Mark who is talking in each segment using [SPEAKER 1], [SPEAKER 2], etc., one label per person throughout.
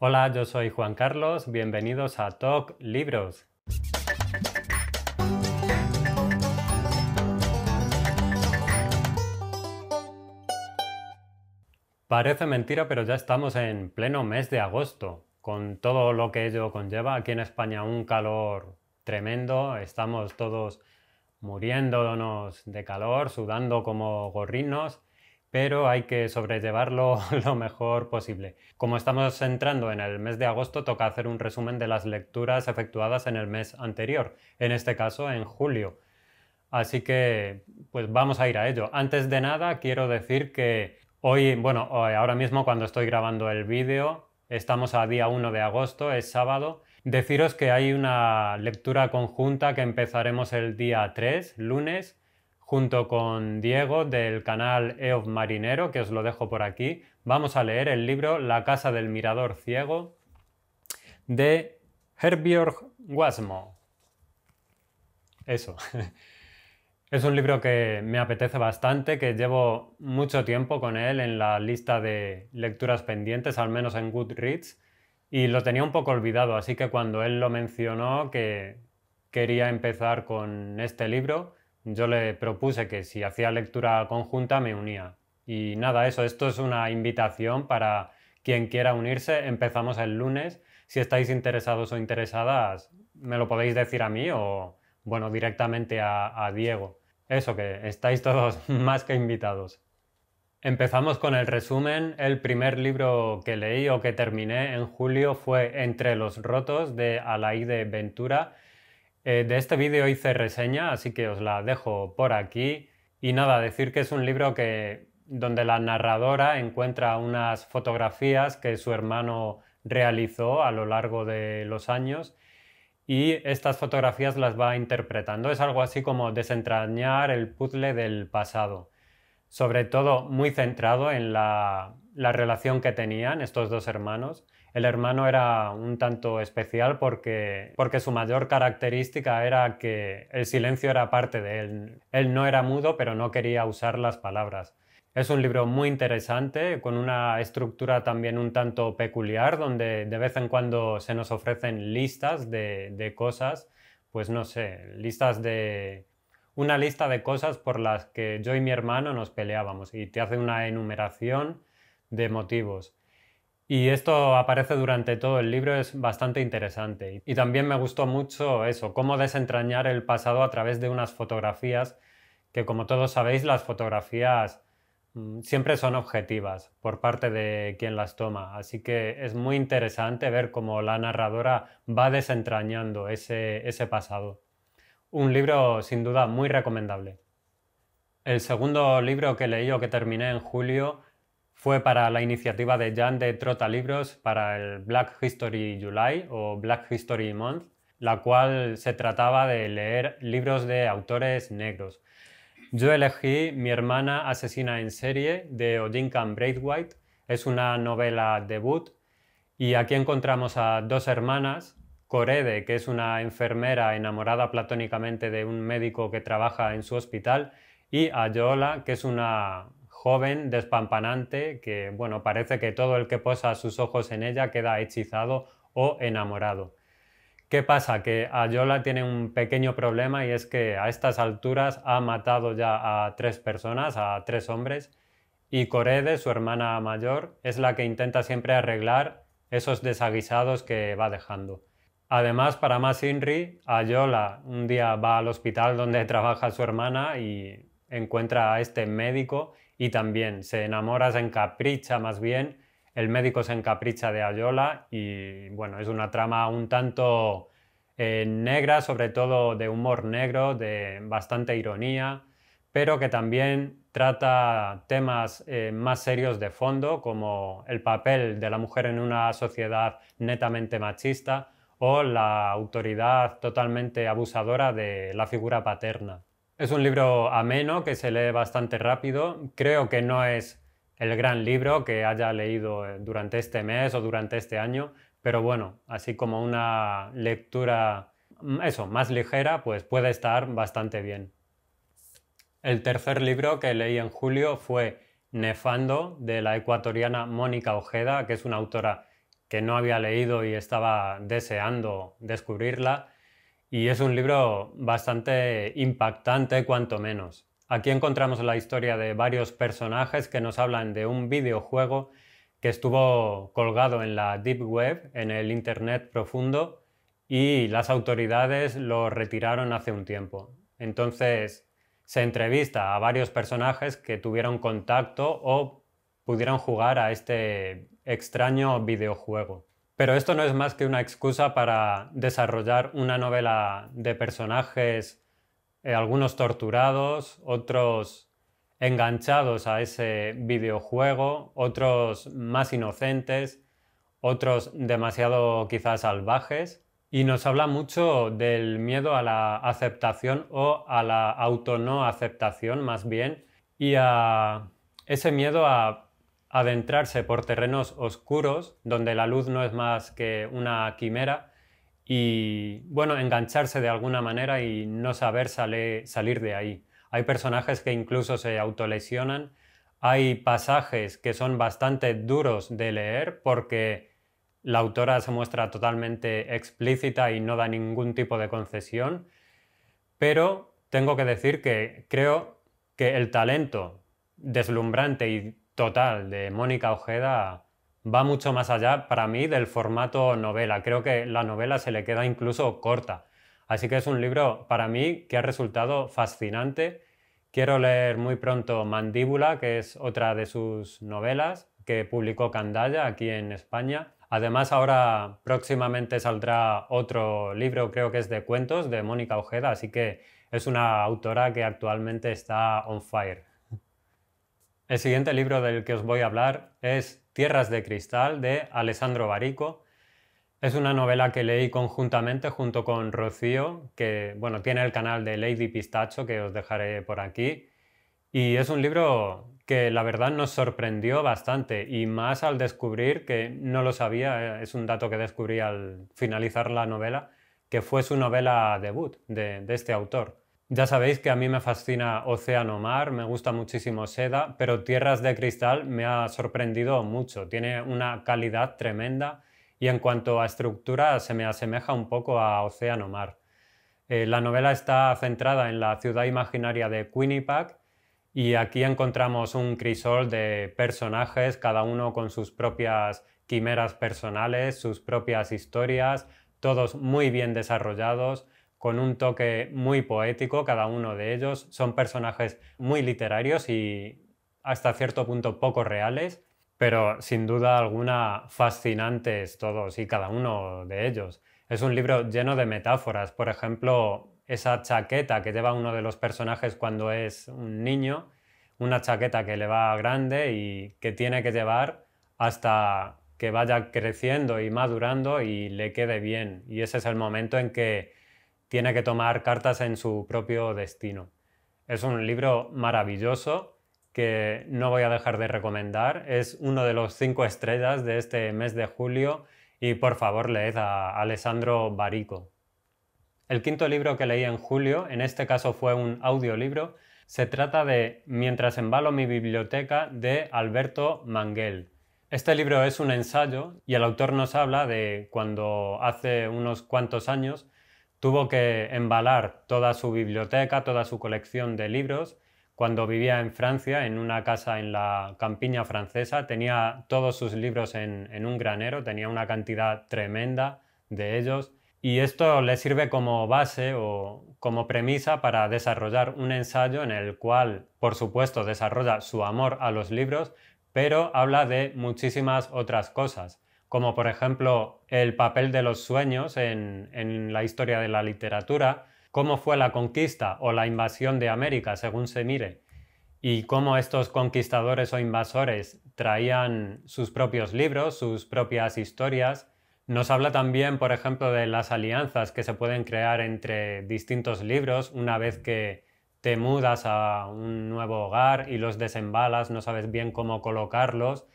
[SPEAKER 1] Hola, yo soy Juan Carlos, bienvenidos a Talk Libros. Parece mentira, pero ya estamos en pleno mes de agosto, con todo lo que ello conlleva. Aquí en España un calor tremendo, estamos todos muriéndonos de calor, sudando como gorrinos pero hay que sobrellevarlo lo mejor posible. Como estamos entrando en el mes de agosto, toca hacer un resumen de las lecturas efectuadas en el mes anterior, en este caso en julio. Así que, pues vamos a ir a ello. Antes de nada, quiero decir que hoy, bueno, eh, ahora mismo cuando estoy grabando el vídeo, estamos a día 1 de agosto, es sábado. Deciros que hay una lectura conjunta que empezaremos el día 3, lunes, junto con Diego del canal EOF Marinero, que os lo dejo por aquí, vamos a leer el libro La Casa del Mirador Ciego de Herbjörg Wasmo. Eso. Es un libro que me apetece bastante, que llevo mucho tiempo con él en la lista de lecturas pendientes, al menos en Goodreads, y lo tenía un poco olvidado, así que cuando él lo mencionó que quería empezar con este libro, yo le propuse que si hacía lectura conjunta me unía. Y nada, eso, esto es una invitación para quien quiera unirse. Empezamos el lunes. Si estáis interesados o interesadas, me lo podéis decir a mí o, bueno, directamente a, a Diego. Eso que estáis todos más que invitados. Empezamos con el resumen. El primer libro que leí o que terminé en julio fue Entre los Rotos de Alaide Ventura eh, de este vídeo hice reseña, así que os la dejo por aquí. Y nada, decir que es un libro que, donde la narradora encuentra unas fotografías que su hermano realizó a lo largo de los años y estas fotografías las va interpretando. Es algo así como desentrañar el puzzle del pasado, sobre todo muy centrado en la relación que tenían estos dos hermanos el hermano era un tanto especial porque, su mayor característica era que el silencio era parte de él. Él no era mudo, pero no quería usar las palabras. Es un libro muy interesante, con una estructura también un tanto peculiar, donde de vez en cuando se nos ofrecen listas de, de cosas, pues no sé, listas de... una lista de cosas por las que yo y mi hermano nos peleábamos y te hace una enumeración de motivos. Y esto aparece durante todo el libro, es bastante interesante. Y también me gustó mucho eso, cómo desentrañar el pasado a través de unas fotografías, que como todos sabéis, las fotografías mm, siempre son objetivas por parte de quien las toma. Así que es muy interesante ver cómo la narradora va desentrañando ese, pasado. Un libro sin duda muy recomendable. El segundo libro que leí o que terminé en julio fue para la iniciativa de Jan de Trota Libros para el Black History July o Black History Month, la cual se trataba de leer libros de autores negros. Yo elegí Mi hermana asesina en serie de Odinkan Braithwaite, es una novela debut y aquí encontramos a dos hermanas, Corede, que es una enfermera enamorada platónicamente de un médico que trabaja en su hospital, y Ayola, que es una joven, despampanante, que bueno, parece que todo el que posa sus ojos en ella queda hechizado o enamorado. ¿Qué pasa? Que Ayola tiene un pequeño problema y es que a estas alturas ha matado ya a tres personas, a tres hombres, y Corede, su hermana mayor, es la que intenta siempre arreglar esos desaguisados que va dejando. Además, para más Inri, Ayola un día va al hospital donde trabaja su hermana y encuentra a este médico y también se enamora, se encapricha más bien, el médico se encapricha de Ayola y bueno, es una trama un tanto eh, negra, sobre todo de humor negro, de bastante ironía, pero que también trata temas eh, más serios de fondo, como el papel de la mujer en una sociedad netamente machista o la autoridad totalmente abusadora de la figura paterna. Es un libro ameno que se lee bastante rápido. Creo que no es el gran libro que haya leído eh, durante este mes o durante este año, pero bueno, así como una lectura, mm, eso, más ligera, pues puede estar bastante bien. El tercer libro que leí en julio fue Nefando, de la ecuatoriana Mónica Ojeda, que es una autora que no había leído y estaba deseando descubrirla. Y es un libro bastante impactante, cuanto menos. Aquí encontramos la historia de varios personajes que nos hablan de un videojuego que estuvo colgado en la Deep Web, en el Internet profundo, y las autoridades lo retiraron hace un tiempo. Entonces se entrevista a varios personajes que tuvieron contacto o pudieron jugar a este extraño videojuego. Pero esto no es más que una excusa para desarrollar una novela de personajes, eh, algunos torturados, otros enganchados a ese videojuego, otros más inocentes, otros demasiado quizás salvajes. Y nos habla mucho del miedo a la aceptación o a la auto no aceptación más bien y a ese miedo a adentrarse por terrenos oscuros donde la luz no es más que una quimera y, bueno, engancharse de alguna manera y no saber salir de ahí. Hay personajes que incluso se autolesionan, hay pasajes que son bastante duros de leer porque la autora se muestra totalmente explícita y no da ningún tipo de concesión, pero tengo que decir que creo que el talento deslumbrante y total de Mónica Ojeda va mucho más allá para mí del formato novela. Creo que la novela se le queda incluso corta. Así que es un libro para mí que ha resultado fascinante. Quiero leer muy pronto Mandíbula, que es otra de sus novelas que publicó Candaya aquí en España. Además, ahora próximamente saldrá otro libro, creo que es de cuentos, de Mónica Ojeda, así que es una autora que actualmente está on fire. El siguiente libro del que os voy a hablar es Tierras de Cristal de Alessandro Barico. Es una novela que leí conjuntamente junto con Rocío, que bueno, tiene el canal de Lady Pistacho que os dejaré por aquí. Y es un libro que la verdad nos sorprendió bastante y más al descubrir que no lo sabía, eh, es un dato que descubrí al finalizar la novela, que fue su novela debut de este autor. Ya sabéis que a mí me fascina Océano Mar, me gusta muchísimo Seda, pero Tierras de Cristal me ha sorprendido mucho. Tiene una calidad tremenda y en cuanto a estructura se me asemeja un poco a Océano Mar. Eh, la novela está centrada en la ciudad imaginaria de Quinnipiac y aquí encontramos un crisol de personajes, cada uno con sus propias quimeras personales, sus propias historias, todos muy bien desarrollados con un toque muy poético, cada uno de ellos. Son personajes muy literarios y hasta cierto punto poco reales, pero sin duda alguna fascinantes todos y cada uno de ellos. Es un libro lleno de metáforas, por ejemplo, esa chaqueta que lleva uno de los personajes cuando es un niño, una chaqueta que le va grande y que tiene que llevar hasta que vaya creciendo y madurando y le quede bien. Y ese es el momento en que tiene que tomar cartas en su propio destino. Es un libro maravilloso que no voy a dejar de recomendar. Es uno de los cinco estrellas de este mes de julio y por favor leed a Alessandro Barico. El quinto libro que leí en julio, en este caso fue un audiolibro, se trata de Mientras embalo mi biblioteca de Alberto Manguel. Este libro es un ensayo y el autor nos habla de cuando hace unos cuantos años Tuvo que embalar toda su biblioteca, toda su colección de libros. Cuando vivía en Francia, en una casa en la campiña francesa, tenía todos sus libros en, en un granero, tenía una cantidad tremenda de ellos. Y esto le sirve como base o como premisa para desarrollar un ensayo en el cual, por supuesto, desarrolla su amor a los libros, pero habla de muchísimas otras cosas como por ejemplo el papel de los sueños en, la historia de la literatura, cómo fue la conquista o la invasión de América, según se mire, y cómo estos conquistadores o invasores traían sus propios libros, sus propias historias. Nos habla también, por ejemplo, de las alianzas que se pueden crear entre distintos libros una vez que te mudas a un nuevo hogar y los desembalas, no sabes bien cómo colocarlos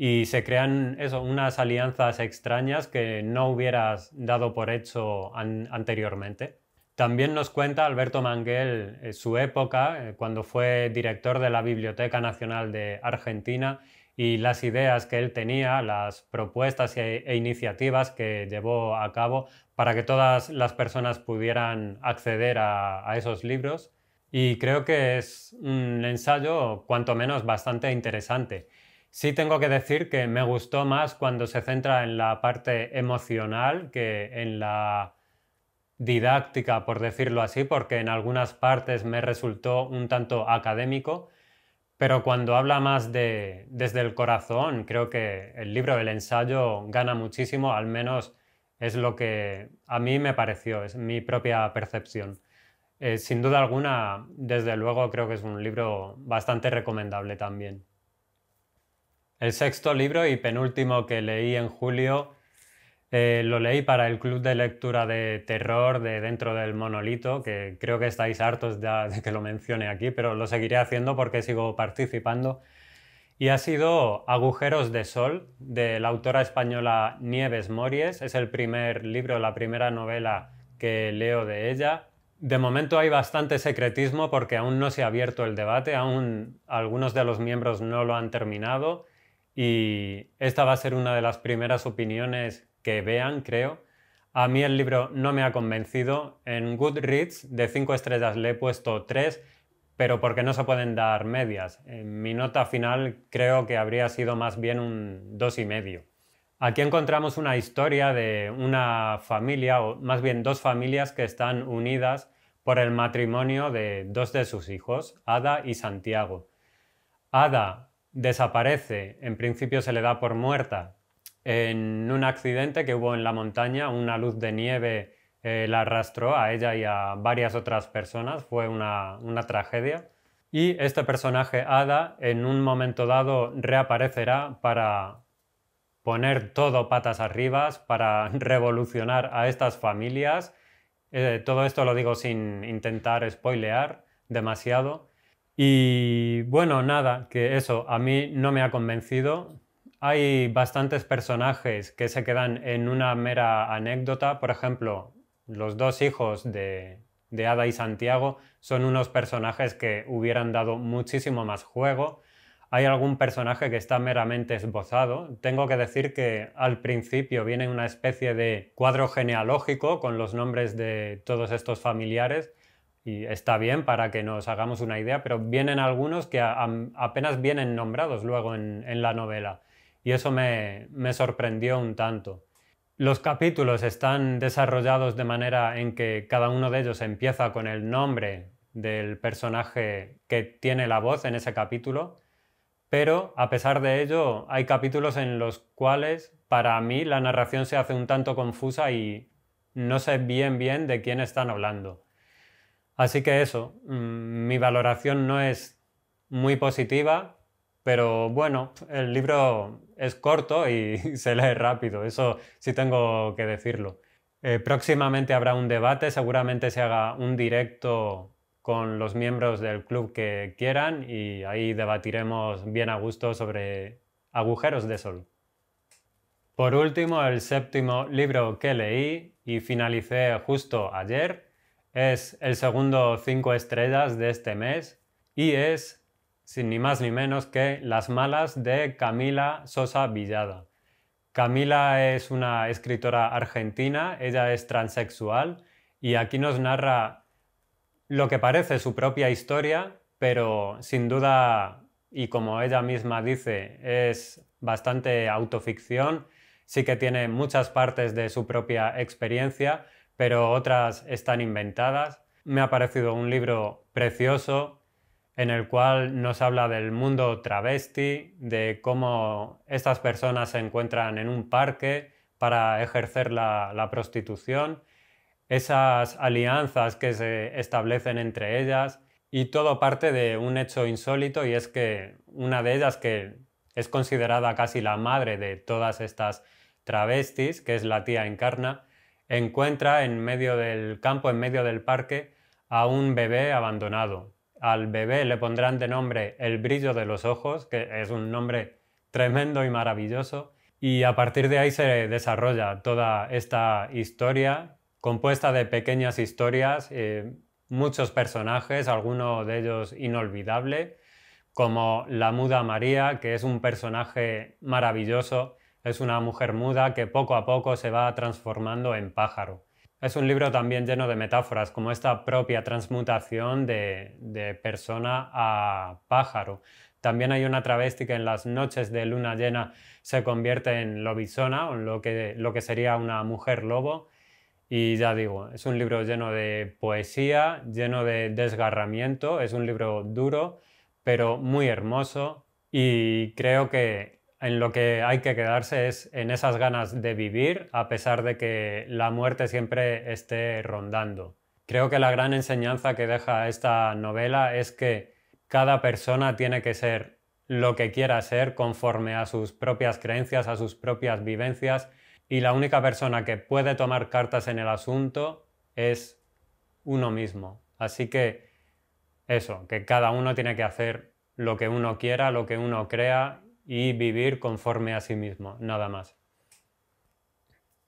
[SPEAKER 1] y se crean eso, unas alianzas extrañas que no hubieras dado por hecho anteriormente. También nos cuenta Alberto Manguel eh, su época, eh, cuando fue director de la Biblioteca Nacional de Argentina y las ideas que él tenía, las propuestas e, e iniciativas que llevó a cabo para que todas las personas pudieran acceder a esos libros. Y creo que es un ensayo cuanto menos bastante interesante. Sí tengo que decir que me gustó más cuando se centra en la parte emocional que en la didáctica, por decirlo así, porque en algunas partes me resultó un tanto académico, pero cuando habla más de desde el corazón, creo que el libro, del ensayo, gana muchísimo, al menos es lo que a mí me pareció, es mi propia percepción. Eh, sin duda alguna, desde luego creo que es un libro bastante recomendable también. El sexto libro y penúltimo que leí en julio eh, lo leí para el club de lectura de terror de dentro del monolito, que creo que estáis hartos ya de que lo mencione aquí, pero lo seguiré haciendo porque sigo participando. Y ha sido Agujeros de Sol, de la autora española Nieves Mories. Es el primer libro, la primera novela que leo de ella. De momento hay bastante secretismo porque aún no se ha abierto el debate, aún algunos de los miembros no lo han terminado y esta va a ser una de las primeras opiniones que vean, creo. A mí el libro no me ha convencido. En Goodreads de 5 estrellas le he puesto 3, pero porque no se pueden dar medias. En mi nota final creo que habría sido más bien un 2,5. Aquí encontramos una historia de una familia, o más bien dos familias que están unidas por el matrimonio de dos de sus hijos, Ada y Santiago. Ada desaparece, en principio se le da por muerta en un accidente que hubo en la montaña, una luz de nieve eh, la arrastró a ella y a varias otras personas, fue una, tragedia. Y este personaje, Ada, en un momento dado reaparecerá para poner todo patas arriba, para revolucionar a estas familias. Eh, todo esto lo digo sin intentar spoilear demasiado, y bueno, nada, que eso a mí no me ha convencido. Hay bastantes personajes que se quedan en una mera anécdota. Por ejemplo, los dos hijos de, de Ada y Santiago son unos personajes que hubieran dado muchísimo más juego. Hay algún personaje que está meramente esbozado. Tengo que decir que al principio viene una especie de cuadro genealógico con los nombres de todos estos familiares y está bien para que nos hagamos una idea, pero vienen algunos que apenas vienen nombrados luego en, la novela y eso me, me, sorprendió un tanto. Los capítulos están desarrollados de manera en que cada uno de ellos empieza con el nombre del personaje que tiene la voz en ese capítulo, pero a pesar de ello hay capítulos en los cuales para mí la narración se hace un tanto confusa y no sé bien bien de quién están hablando. Así que eso, mm, mi valoración no es muy positiva, pero bueno, el libro es corto y se lee rápido, eso sí tengo que decirlo. Eh, próximamente habrá un debate, seguramente se haga un directo con los miembros del club que quieran y ahí debatiremos bien a gusto sobre agujeros de sol. Por último, el séptimo libro que leí y finalicé justo ayer es el segundo 5 estrellas de este mes y es, sin ni más ni menos que, Las Malas de Camila Sosa Villada. Camila es una escritora argentina, ella es transexual y aquí nos narra lo que parece su propia historia, pero sin duda, y como ella misma dice, es bastante autoficción, sí que tiene muchas partes de su propia experiencia, pero otras están inventadas. Me ha parecido un libro precioso en el cual nos habla del mundo travesti, de cómo estas personas se encuentran en un parque para ejercer la, la prostitución, esas alianzas que se establecen entre ellas y todo parte de un hecho insólito y es que una de ellas que es considerada casi la madre de todas estas travestis, que es la tía Encarna, encuentra en medio del campo, en medio del parque, a un bebé abandonado. Al bebé le pondrán de nombre El Brillo de los Ojos, que es un nombre tremendo y maravilloso, y a partir de ahí se desarrolla toda esta historia compuesta de pequeñas historias, eh, muchos personajes, alguno de ellos inolvidable, como la Muda María, que es un personaje maravilloso es una mujer muda que poco a poco se va transformando en pájaro. Es un libro también lleno de metáforas, como esta propia transmutación de, persona a pájaro. También hay una travesti que en las noches de luna llena se convierte en lobisona, lo que, lo que sería una mujer lobo. Y ya digo, es un libro lleno de poesía, lleno de desgarramiento, es un libro duro, pero muy hermoso. Y creo que en lo que hay que quedarse es en esas ganas de vivir a pesar de que la muerte siempre esté rondando. Creo que la gran enseñanza que deja esta novela es que cada persona tiene que ser lo que quiera ser conforme a sus propias creencias, a sus propias vivencias y la única persona que puede tomar cartas en el asunto es uno mismo. Así que eso, que cada uno tiene que hacer lo que uno quiera, lo que uno crea y vivir conforme a sí mismo, nada más.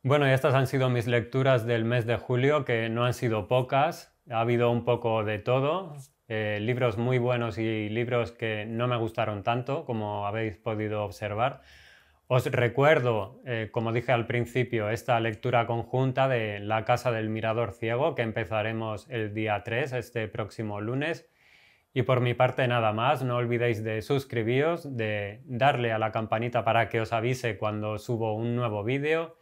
[SPEAKER 1] Bueno, y estas han sido mis lecturas del mes de julio, que no han sido pocas, ha habido un poco de todo, eh, libros muy buenos y libros que no me gustaron tanto, como habéis podido observar. Os recuerdo, eh, como dije al principio, esta lectura conjunta de La Casa del Mirador Ciego, que empezaremos el día 3, este próximo lunes, y por mi parte nada más, no olvidéis de suscribiros, de darle a la campanita para que os avise cuando subo un nuevo vídeo.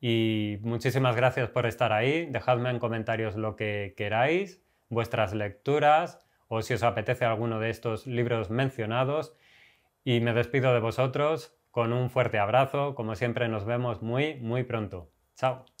[SPEAKER 1] Y muchísimas gracias por estar ahí, dejadme en comentarios lo que queráis, vuestras lecturas o si os apetece alguno de estos libros mencionados. Y me despido de vosotros con un fuerte abrazo, como siempre nos vemos muy, muy pronto. Chao.